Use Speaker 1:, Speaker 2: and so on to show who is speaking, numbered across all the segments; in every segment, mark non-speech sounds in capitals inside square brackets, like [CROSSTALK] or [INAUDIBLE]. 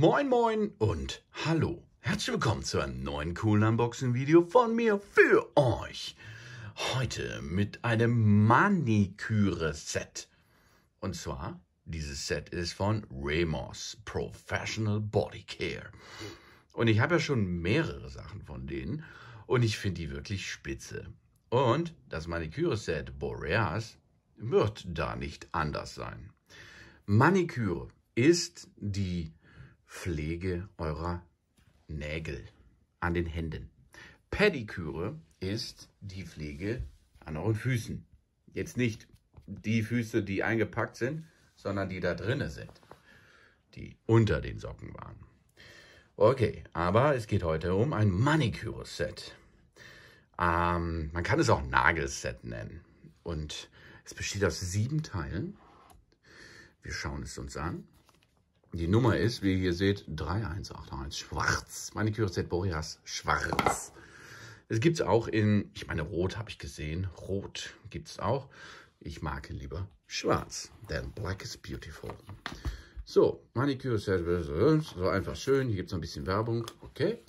Speaker 1: Moin Moin und Hallo. Herzlich willkommen zu einem neuen coolen Unboxing-Video von mir für euch. Heute mit einem Maniküre-Set. Und zwar, dieses Set ist von Ramos Professional Body Care. Und ich habe ja schon mehrere Sachen von denen und ich finde die wirklich spitze. Und das Maniküre-Set Boreas wird da nicht anders sein. Maniküre ist die Pflege eurer Nägel an den Händen. Pediküre ist die Pflege an euren Füßen. Jetzt nicht die Füße, die eingepackt sind, sondern die da drinnen sind, die unter den Socken waren. Okay, aber es geht heute um ein Maniküre-Set. Ähm, man kann es auch Nagelset nennen. Und es besteht aus sieben Teilen. Wir schauen es uns an. Die Nummer ist, wie ihr hier seht, 3181 Schwarz. Maniküre Z Boreas Schwarz. Es gibt es auch in, ich meine, Rot habe ich gesehen. Rot gibt es auch. Ich mag lieber Schwarz, denn Black is beautiful. So, Maniküre Set, so einfach schön. Hier gibt es noch ein bisschen Werbung, okay.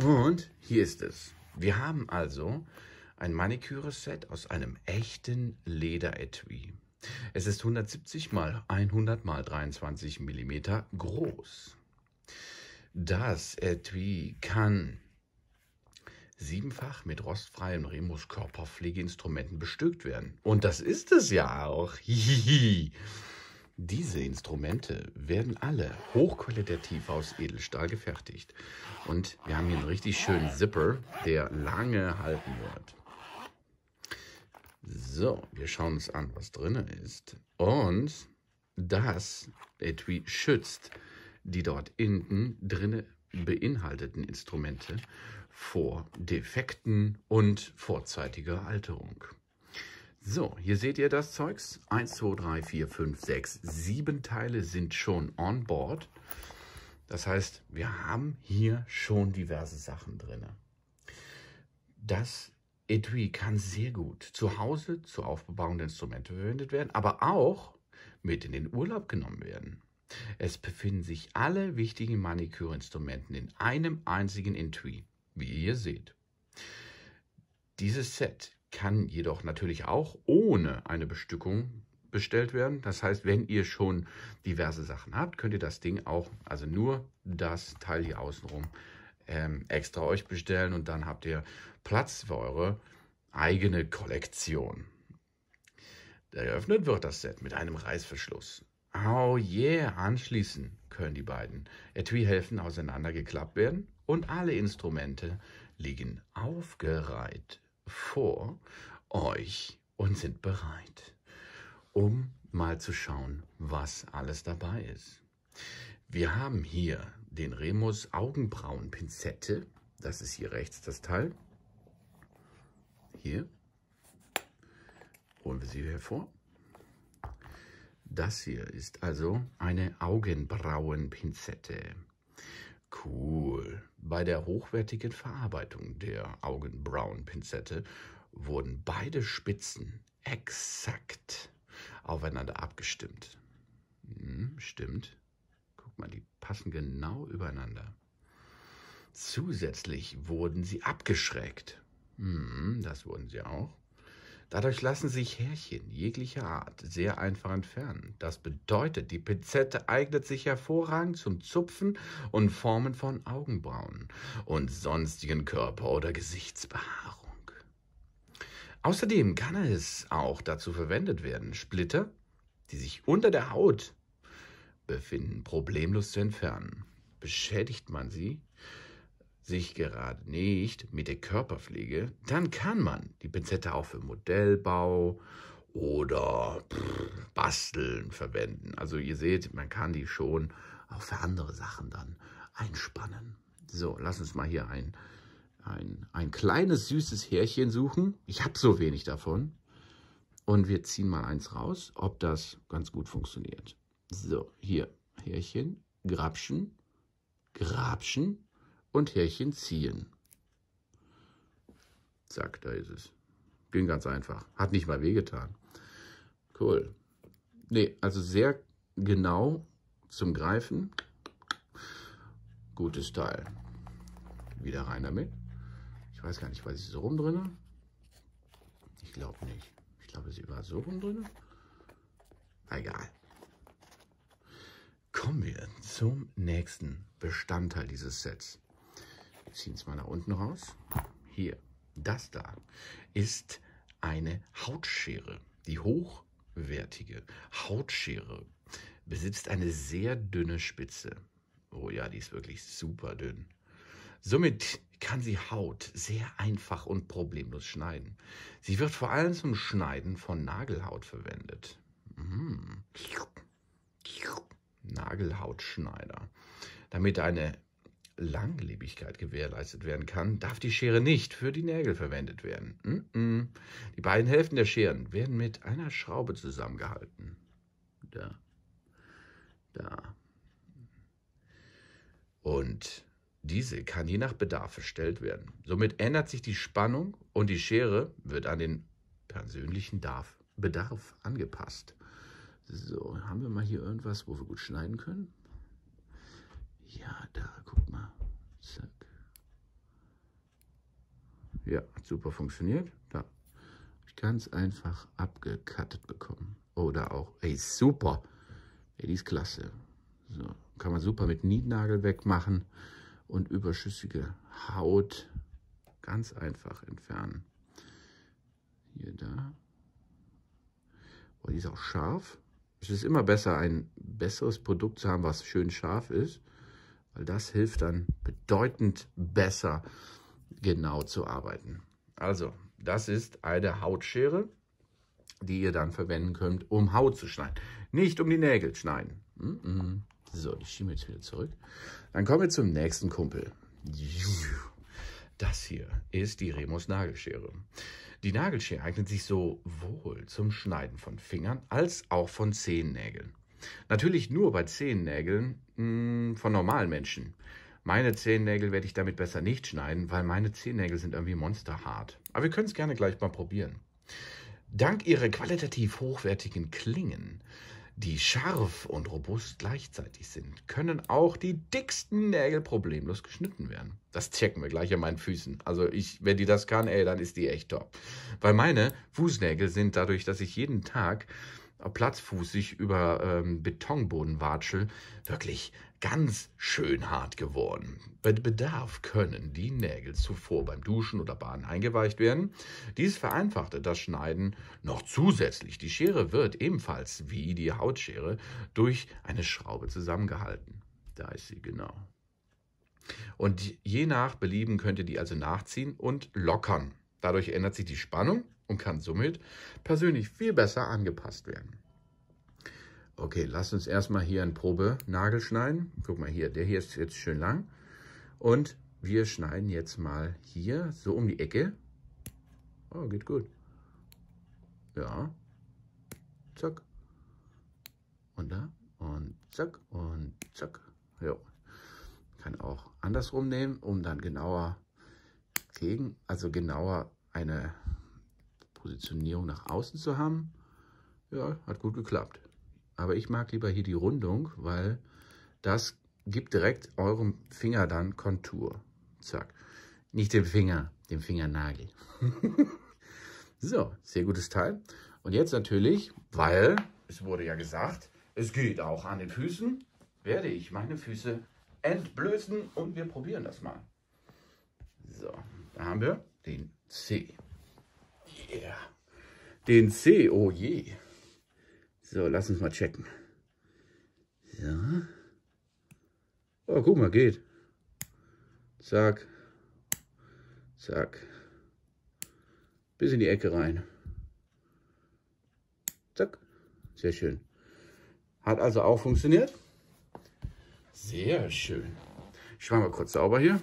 Speaker 1: Und hier ist es. Wir haben also ein Maniküre Set aus einem echten leder Lederetui. Es ist 170 mal 100 mal 23 Millimeter groß. Das Etui kann siebenfach mit rostfreien Remus-Körperpflegeinstrumenten bestückt werden. Und das ist es ja auch. Diese Instrumente werden alle hochqualitativ aus Edelstahl gefertigt. Und wir haben hier einen richtig schönen Zipper, der lange halten wird. So, wir schauen uns an, was drin ist. Und das Etui äh, schützt die dort innen drinne beinhalteten Instrumente vor Defekten und vorzeitiger Alterung. So, hier seht ihr das Zeugs. 1, 2, 3, 4, 5, 6, 7 Teile sind schon on board. Das heißt, wir haben hier schon diverse Sachen drin. Das Etui kann sehr gut zu Hause zur Aufbewahrung der Instrumente verwendet werden, aber auch mit in den Urlaub genommen werden. Es befinden sich alle wichtigen Manikürinstrumenten in einem einzigen Etui, wie ihr seht. Dieses Set kann jedoch natürlich auch ohne eine Bestückung bestellt werden. Das heißt, wenn ihr schon diverse Sachen habt, könnt ihr das Ding auch, also nur das Teil hier außenrum, ähm, extra euch bestellen und dann habt ihr Platz für eure eigene Kollektion. Eröffnet wird das Set mit einem Reißverschluss. Oh yeah, anschließend können die beiden Etui-Hälften auseinandergeklappt werden und alle Instrumente liegen aufgereiht vor euch und sind bereit, um mal zu schauen, was alles dabei ist. Wir haben hier den Remus Augenbrauenpinzette. Das ist hier rechts das Teil. Hier holen wir sie hervor. Das hier ist also eine Augenbrauenpinzette. Cool. Bei der hochwertigen Verarbeitung der Augenbrauenpinzette wurden beide Spitzen exakt aufeinander abgestimmt. Hm, stimmt merkt man, die passen genau übereinander. Zusätzlich wurden sie abgeschreckt. Hm, das wurden sie auch. Dadurch lassen sich Härchen jeglicher Art sehr einfach entfernen. Das bedeutet, die Pinzette eignet sich hervorragend zum Zupfen und Formen von Augenbrauen und sonstigen Körper- oder Gesichtsbehaarung. Außerdem kann es auch dazu verwendet werden, Splitter, die sich unter der Haut Befinden problemlos zu entfernen. Beschädigt man sie sich gerade nicht mit der Körperpflege, dann kann man die Pinzette auch für Modellbau oder pff, Basteln verwenden. Also ihr seht, man kann die schon auch für andere Sachen dann einspannen. So, lass uns mal hier ein, ein, ein kleines süßes Härchen suchen. Ich habe so wenig davon. Und wir ziehen mal eins raus, ob das ganz gut funktioniert. So, hier Härchen Grabschen, Grabschen und Härchen ziehen. Zack, da ist es. Ging ganz einfach. Hat nicht mal wehgetan. Cool. Nee, also sehr genau zum Greifen. Gutes Teil. Wieder rein damit. Ich weiß gar nicht, war sie so rum drin? Ich glaube nicht. Ich glaube, sie war so rum drin. Egal. Kommen wir zum nächsten Bestandteil dieses Sets. Wir ziehen es mal nach unten raus. Hier, das da ist eine Hautschere. Die hochwertige Hautschere besitzt eine sehr dünne Spitze. Oh ja, die ist wirklich super dünn. Somit kann sie Haut sehr einfach und problemlos schneiden. Sie wird vor allem zum Schneiden von Nagelhaut verwendet. Mmh. Nagelhautschneider. Damit eine Langlebigkeit gewährleistet werden kann, darf die Schere nicht für die Nägel verwendet werden. Mm -mm. Die beiden Hälften der Scheren werden mit einer Schraube zusammengehalten. Da. Da. Und diese kann je nach Bedarf verstellt werden. Somit ändert sich die Spannung und die Schere wird an den persönlichen Bedarf angepasst. So, haben wir mal hier irgendwas, wo wir gut schneiden können? Ja, da, guck mal. Zack. Ja, super funktioniert. Da. Ganz einfach abgekattet bekommen. Oder auch, ey, super. Ey, die ist klasse. So, kann man super mit Nietnagel wegmachen und überschüssige Haut ganz einfach entfernen. Hier, da. Oh, die ist auch scharf. Es ist immer besser, ein besseres Produkt zu haben, was schön scharf ist, weil das hilft dann bedeutend besser, genau zu arbeiten. Also, das ist eine Hautschere, die ihr dann verwenden könnt, um Haut zu schneiden. Nicht um die Nägel schneiden. So, ich schiebe jetzt wieder zurück. Dann kommen wir zum nächsten Kumpel. Das hier ist die Remus Nagelschere. Die Nagelschere eignet sich sowohl zum Schneiden von Fingern als auch von Zehennägeln. Natürlich nur bei Zehennägeln mh, hm, von normalen Menschen. Meine Zehennägel werde ich damit besser nicht schneiden, weil meine Zehennägel sind irgendwie monsterhart. Aber wir können es gerne gleich mal probieren. Dank ihrer qualitativ hochwertigen Klingen die scharf und robust gleichzeitig sind, können auch die dicksten Nägel problemlos geschnitten werden. Das checken wir gleich an meinen Füßen. Also ich, wenn die das kann, ey, dann ist die echt top. Weil meine Fußnägel sind dadurch, dass ich jeden Tag platzfußig über ähm, Betonboden watschel, wirklich ganz schön hart geworden. Bei Bedarf können die Nägel zuvor beim Duschen oder Baden eingeweicht werden. Dies vereinfachte das Schneiden noch zusätzlich. Die Schere wird ebenfalls wie die Hautschere durch eine Schraube zusammengehalten. Da ist sie genau. Und je nach Belieben könnt ihr die also nachziehen und lockern. Dadurch ändert sich die Spannung und kann somit persönlich viel besser angepasst werden. Okay, lass uns erstmal hier einen Probenagel schneiden. Guck mal hier, der hier ist jetzt schön lang. Und wir schneiden jetzt mal hier so um die Ecke. Oh, geht gut. Ja. Zack. Und da. Und zack. Und zack. Ja. Kann auch andersrum nehmen, um dann genauer gegen, also genauer eine Positionierung nach außen zu haben, ja, hat gut geklappt. Aber ich mag lieber hier die Rundung, weil das gibt direkt eurem Finger dann Kontur. Zack. Nicht dem Finger, dem Fingernagel. [LAUGHS] so, sehr gutes Teil. Und jetzt natürlich, weil es wurde ja gesagt, es geht auch an den Füßen, werde ich meine Füße entblößen und wir probieren das mal. So, da haben wir den C. Yeah. Den C, oh je. So, lass uns mal checken. So. Oh, guck mal, geht. Zack. Zack. Bis in die Ecke rein. Zack. Sehr schön. Hat also auch funktioniert. Sehr schön. Ich mache mal kurz sauber hier.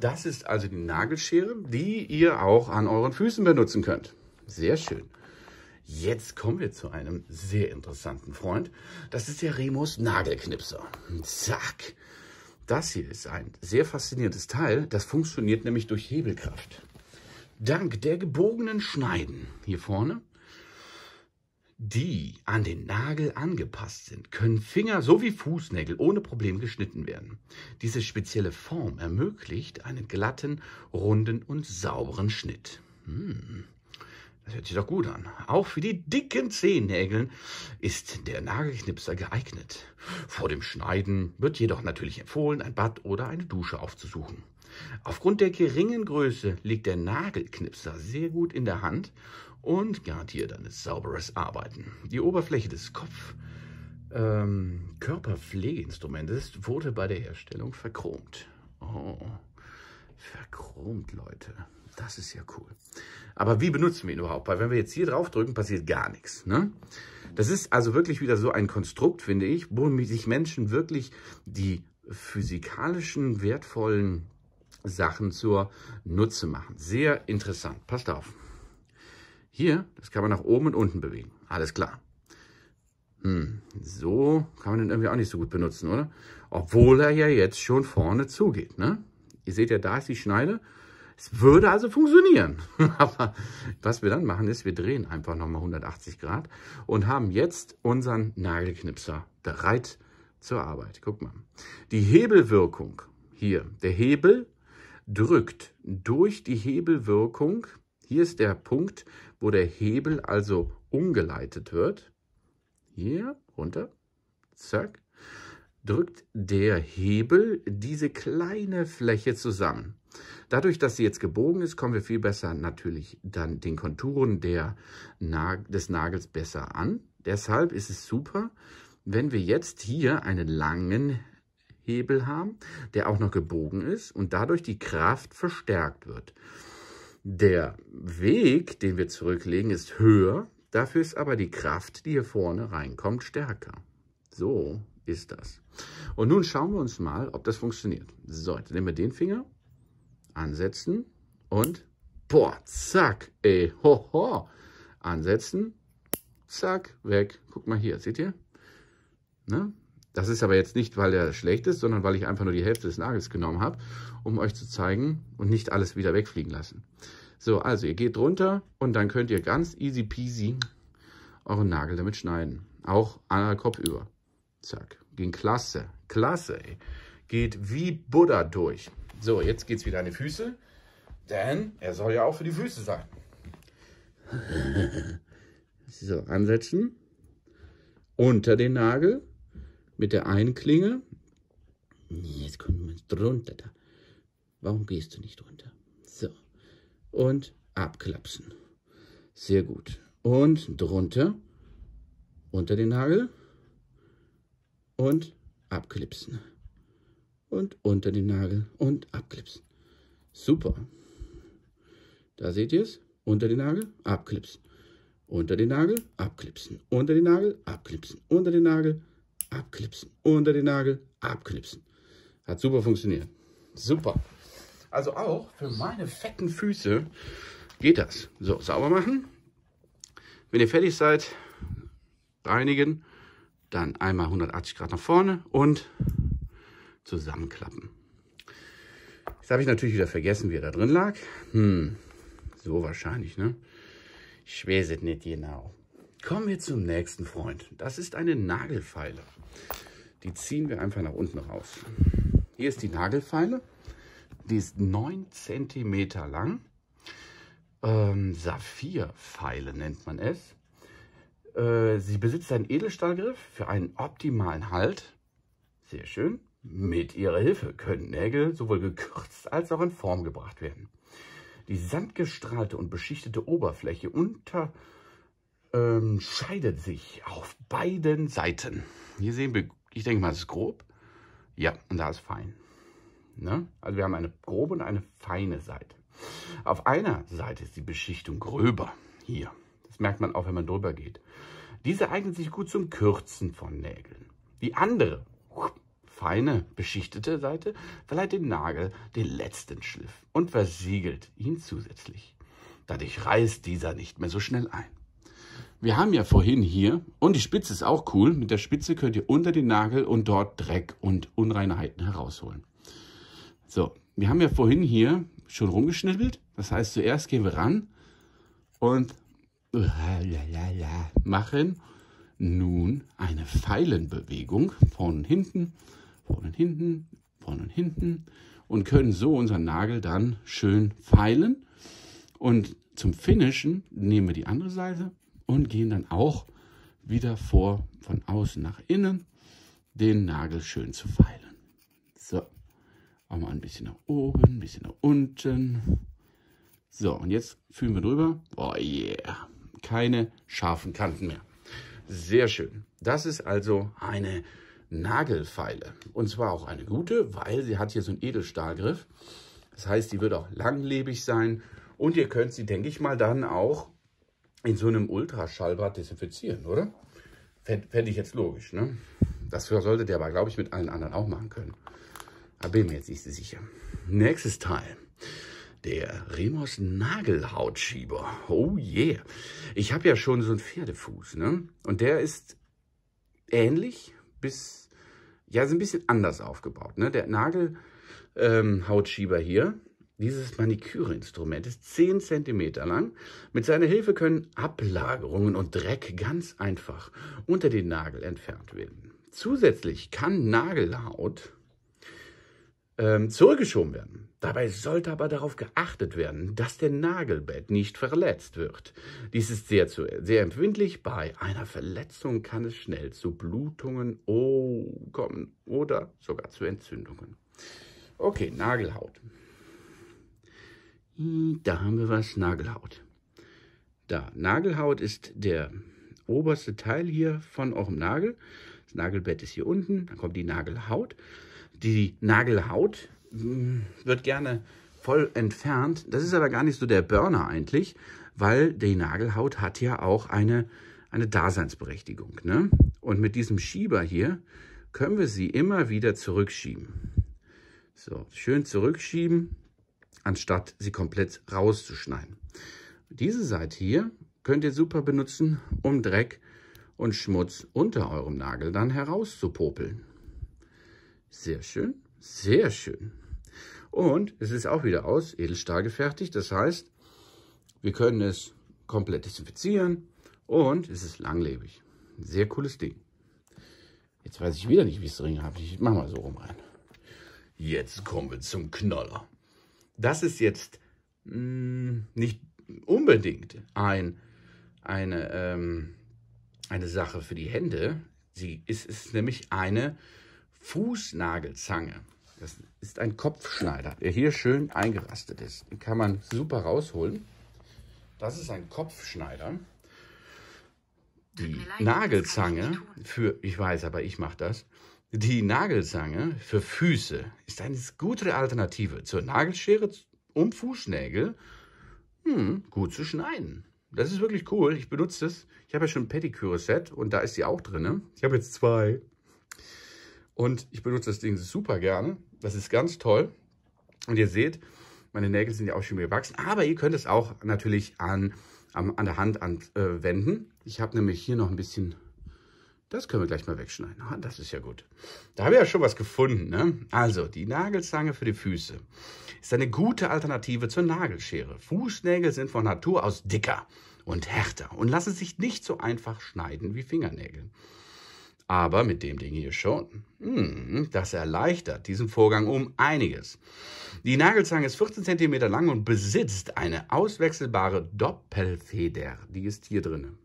Speaker 1: Das ist also die Nagelschere, die ihr auch an euren Füßen benutzen könnt. Sehr schön. Jetzt kommen wir zu einem sehr interessanten Freund. Das ist der Remus Nagelknipser. Zack. Das hier ist ein sehr faszinierendes Teil. Das funktioniert nämlich durch Hebelkraft. Dank der gebogenen Schneiden hier vorne die an den Nagel angepasst sind, können Finger sowie Fußnägel ohne Problem geschnitten werden. Diese spezielle Form ermöglicht einen glatten, runden und sauberen Schnitt. Hm, das hört sich doch gut an. Auch für die dicken Zehennägel ist der Nagelknipser geeignet. Vor dem Schneiden wird jedoch natürlich empfohlen, ein Bad oder eine Dusche aufzusuchen. Aufgrund der geringen Größe liegt der Nagelknipser sehr gut in der Hand und garantiert ein sauberes Arbeiten. Die Oberfläche des Kopf- ähm, Körperpflegeinstrumentes wurde bei der Herstellung verchromt. Oh, verchromt, Leute. Das ist ja cool. Aber wie benutzen wir ihn überhaupt? Weil wenn wir jetzt hier drauf drücken, passiert gar nichts. Ne? Das ist also wirklich wieder so ein Konstrukt, finde ich, wo sich Menschen wirklich die physikalischen, wertvollen Sachen zur Nutze machen. Sehr interessant. Passt auf. Hier, das kann man nach oben und unten bewegen. Alles klar. Hm, so kann man den irgendwie auch nicht so gut benutzen, oder? Obwohl er ja jetzt schon vorne zugeht, ne? Ihr seht ja, da ist die Schneide. Es würde also funktionieren. [LAUGHS] Aber was wir dann machen, ist, wir drehen einfach nochmal 180 Grad und haben jetzt unseren Nagelknipser bereit zur Arbeit. Guck mal. Die Hebelwirkung hier, der Hebel drückt durch die Hebelwirkung, hier ist der Punkt, wo der Hebel also umgeleitet wird, hier runter, zack, drückt der Hebel diese kleine Fläche zusammen. Dadurch, dass sie jetzt gebogen ist, kommen wir viel besser natürlich dann den Konturen der, des Nagels besser an. Deshalb ist es super, wenn wir jetzt hier einen langen Hebel haben, der auch noch gebogen ist und dadurch die Kraft verstärkt wird. Der Weg, den wir zurücklegen, ist höher, dafür ist aber die Kraft, die hier vorne reinkommt, stärker. So ist das. Und nun schauen wir uns mal, ob das funktioniert. So, jetzt nehmen wir den Finger, ansetzen und boah, zack, ey, ho, ho. Ansetzen, zack, weg. Guck mal hier, seht ihr? Ne? Das ist aber jetzt nicht, weil er schlecht ist, sondern weil ich einfach nur die Hälfte des Nagels genommen habe, um euch zu zeigen und nicht alles wieder wegfliegen lassen. So, also ihr geht runter und dann könnt ihr ganz easy peasy euren Nagel damit schneiden. Auch an Kopf über. Zack. Ging klasse. Klasse, ey. Geht wie Buddha durch. So, jetzt geht's wieder an die Füße. Denn er soll ja auch für die Füße sein. [LAUGHS] so, ansetzen. Unter den Nagel mit der einen Klinge. Jetzt können wir drunter da. Warum gehst du nicht runter? So. Und abklapsen. Sehr gut. Und drunter. Unter den Nagel. Und abklipsen. Und unter den Nagel. Und abklipsen. Super. Da seht ihr es. Unter den Nagel. Abklipsen. Unter den Nagel. Abklipsen. Unter den Nagel. Abklipsen. Unter den Nagel. Abklipsen. Unter den Nagel abklipsen. Unter den Nagel, abklipsen. Hat super funktioniert. Super. Also auch für meine fetten Füße geht das. So, sauber machen. Wenn ihr fertig seid, reinigen. Dann einmal 180 Grad nach vorne und zusammenklappen. Jetzt habe ich natürlich wieder vergessen, wie er da drin lag. Hm, so wahrscheinlich, ne? Ich weiß es nicht genau. Kommen wir zum nächsten Freund. Das ist eine Nagelfeile. Die ziehen wir einfach nach unten raus. Hier ist die Nagelfeile. Die ist 9 cm lang. Ähm, Saphirfeile nennt man es. Äh, sie besitzt einen Edelstahlgriff für einen optimalen Halt. Sehr schön. Mit ihrer Hilfe können Nägel sowohl gekürzt als auch in Form gebracht werden. Die sandgestrahlte und beschichtete Oberfläche unter ähm, scheidet sich auf beiden Seiten. Hier sehen wir, ich denke mal, es ist grob. Ja, und da ist fein. Ne? Also wir haben eine grobe und eine feine Seite. Auf einer Seite ist die Beschichtung gröber. Hier. Das merkt man auch, wenn man drüber geht. Diese eignet sich gut zum Kürzen von Nägeln. Die andere, feine, beschichtete Seite verleiht dem Nagel den letzten Schliff und versiegelt ihn zusätzlich. Dadurch reißt dieser nicht mehr so schnell ein. Wir haben ja vorhin hier, und die Spitze ist auch cool, mit der Spitze könnt ihr unter den Nagel und dort Dreck und Unreinheiten herausholen. So, wir haben ja vorhin hier schon rumgeschnibbelt. Das heißt, zuerst gehen wir ran und machen nun eine Pfeilenbewegung von hinten, vorne und hinten, vorne und hinten und können so unseren Nagel dann schön feilen. Und zum Finishen nehmen wir die andere Seite und gehen dann auch wieder vor, von außen nach innen, den Nagel schön zu feilen. So, auch mal ein bisschen nach oben, ein bisschen nach unten. So, und jetzt fühlen wir drüber. Oh yeah, keine scharfen Kanten mehr. Sehr schön. Das ist also eine Nagelfeile. Und zwar auch eine gute, weil sie hat hier so einen Edelstahlgriff. Das heißt, die wird auch langlebig sein. Und ihr könnt sie, denke ich mal, dann auch in so einem Ultraschallbad desinfizieren, oder? Fände ich jetzt logisch, ne? Das sollte der aber, glaube ich, mit allen anderen auch machen können. Da bin mir jetzt nicht so sicher. Nächstes Teil. Der Remus Nagelhautschieber. Oh yeah. Ich habe ja schon so einen Pferdefuß, ne? Und der ist ähnlich bis, ja, ist ein bisschen anders aufgebaut, ne? Der Nagelhautschieber ähm, hier, dieses Maniküreinstrument ist 10 cm lang. Mit seiner Hilfe können Ablagerungen und Dreck ganz einfach unter den Nagel entfernt werden. Zusätzlich kann Nagelhaut ähm, zurückgeschoben werden. Dabei sollte aber darauf geachtet werden, dass der Nagelbett nicht verletzt wird. Dies ist sehr, zu, sehr empfindlich. Bei einer Verletzung kann es schnell zu Blutungen oh, kommen oder sogar zu Entzündungen. Okay, Nagelhaut. Hm, da haben wir was, Nagelhaut. Da, Nagelhaut ist der oberste Teil hier von eurem Nagel. Das Nagelbett ist hier unten, dann kommt die Nagelhaut. Die Nagelhaut hm, wird gerne voll entfernt. Das ist aber gar nicht so der Burner eigentlich, weil die Nagelhaut hat ja auch eine, eine Daseinsberechtigung. Ne? Und mit diesem Schieber hier können wir sie immer wieder zurückschieben. So, schön zurückschieben anstatt sie komplett rauszuschneiden. Diese Seite hier könnt ihr super benutzen, um Dreck und Schmutz unter eurem Nagel dann herauszupopeln. Sehr schön, sehr schön. Und es ist auch wieder aus Edelstahl gefertigt. Das heißt, wir können es komplett desinfizieren und es ist langlebig. Sehr cooles Ding. Jetzt weiß ich wieder nicht, wie es drin habe. Ich mache mal so rum rein. Jetzt kommen wir zum Knaller das ist jetzt mh, mm, nicht unbedingt ein, eine, ähm, eine Sache für die Hände. Sie ist, ist nämlich eine Fußnagelzange. Das ist ein Kopfschneider, der hier schön eingerastet ist. Den kann man super rausholen. Das ist ein Kopfschneider. Die Nagelzange für, ich weiß, aber ich mache das, die Nagelsange für Füße ist eine gute Alternative zur Nagelschere, um Fußnägel hm, gut zu schneiden. Das ist wirklich cool. Ich benutze das. Ich habe ja schon ein Pediküre-Set und da ist die auch drin. Ich habe jetzt zwei. Und ich benutze das Ding super gerne. Das ist ganz toll. Und ihr seht, meine Nägel sind ja auch schon gewachsen. Aber ihr könnt es auch natürlich an, an, der Hand anwenden. Äh, ich habe nämlich hier noch ein bisschen das können wir gleich mal wegschneiden. Ah, das ist ja gut. Da habe ich ja schon was gefunden. Ne? Also, die Nagelzange für die Füße ist eine gute Alternative zur Nagelschere. Fußnägel sind von Natur aus dicker und härter und lassen sich nicht so einfach schneiden wie Fingernägel. Aber mit dem Ding hier schon. Hm, das erleichtert diesen Vorgang um einiges. Die Nagelzange ist 14 cm lang und besitzt eine auswechselbare Doppelfeder. Die ist hier drin.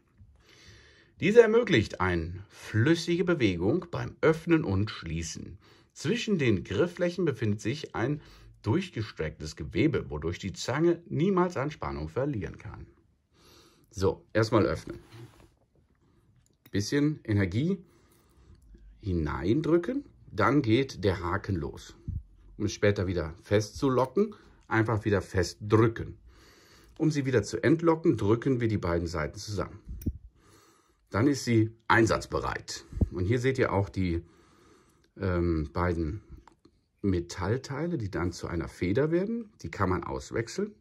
Speaker 1: Diese ermöglicht eine flüssige Bewegung beim Öffnen und Schließen. Zwischen den Griffflächen befindet sich ein durchgestrecktes Gewebe, wodurch die Zange niemals an Spannung verlieren kann. So, erstmal öffnen. Bisschen Energie hineindrücken, dann geht der Haken los. Um es später wieder festzulocken, einfach wieder festdrücken. Um sie wieder zu entlocken, drücken wir die beiden Seiten zusammen dann ist sie einsatzbereit. Und hier seht ihr auch die ähm, beiden Metallteile, die dann zu einer Feder werden. Die kann man auswechseln.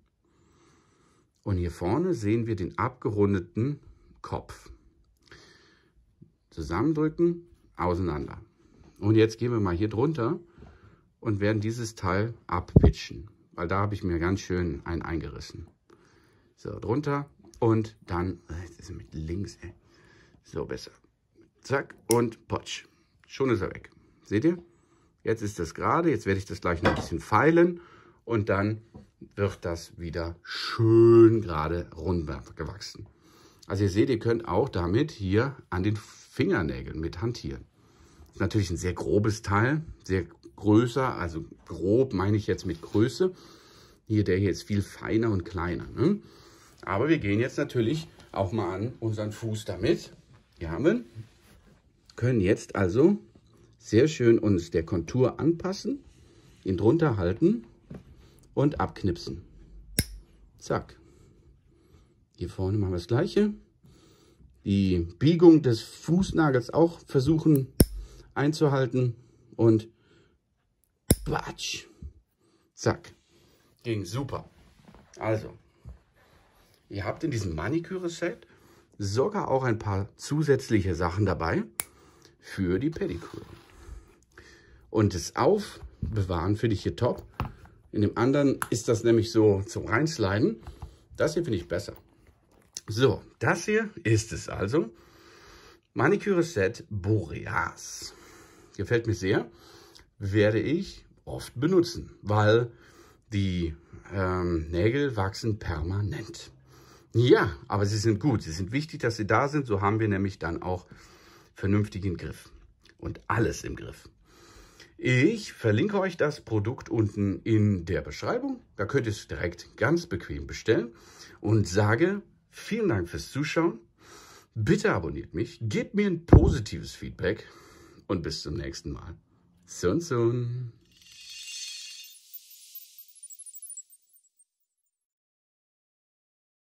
Speaker 1: Und hier vorne sehen wir den abgerundeten Kopf. Zusammendrücken, auseinander. Und jetzt gehen wir mal hier drunter und werden dieses Teil abpitchen. Weil da habe ich mir ganz schön einen eingerissen. So, drunter und dann, äh, das ist mit links, ey. Äh, so besser. Zack und potsch. Schon ist er weg. Seht ihr? Jetzt ist das gerade. Jetzt werde ich das gleich noch ein bisschen feilen. Und dann wird das wieder schön gerade rund gewachsen. Also ihr seht, ihr könnt auch damit hier an den Fingernägeln mit hantieren. Das ist natürlich ein sehr grobes Teil, sehr größer, also grob meine ich jetzt mit Größe. Hier, der hier ist viel feiner und kleiner. Ne? Aber wir gehen jetzt natürlich auch mal an unseren Fuß damit hier können jetzt also sehr schön uns der Kontur anpassen, ihn drunter halten und abknipsen. Zack. Hier vorne machen wir das gleiche. Die Biegung des Fußnagels auch versuchen einzuhalten und batsch. Zack. Ging super. Also, ihr habt in diesem Maniküre-Set sogar auch ein paar zusätzliche Sachen dabei für die Pediküre. Und das Aufbewahren finde ich hier top. In dem anderen ist das nämlich so zum Reinsliden. Das hier finde ich besser. So, das hier ist es also. Maniküre Set Boreas. Gefällt mir sehr. Werde ich oft benutzen, weil die ähm, Nägel wachsen permanent. Ja, aber sie sind gut. Sie sind wichtig, dass sie da sind. So haben wir nämlich dann auch vernünftigen Griff und alles im Griff. Ich verlinke euch das Produkt unten in der Beschreibung. Da könnt ihr es direkt ganz bequem bestellen und sage vielen Dank fürs Zuschauen. Bitte abonniert mich, gebt mir ein positives Feedback und bis zum nächsten Mal. Sun Sun.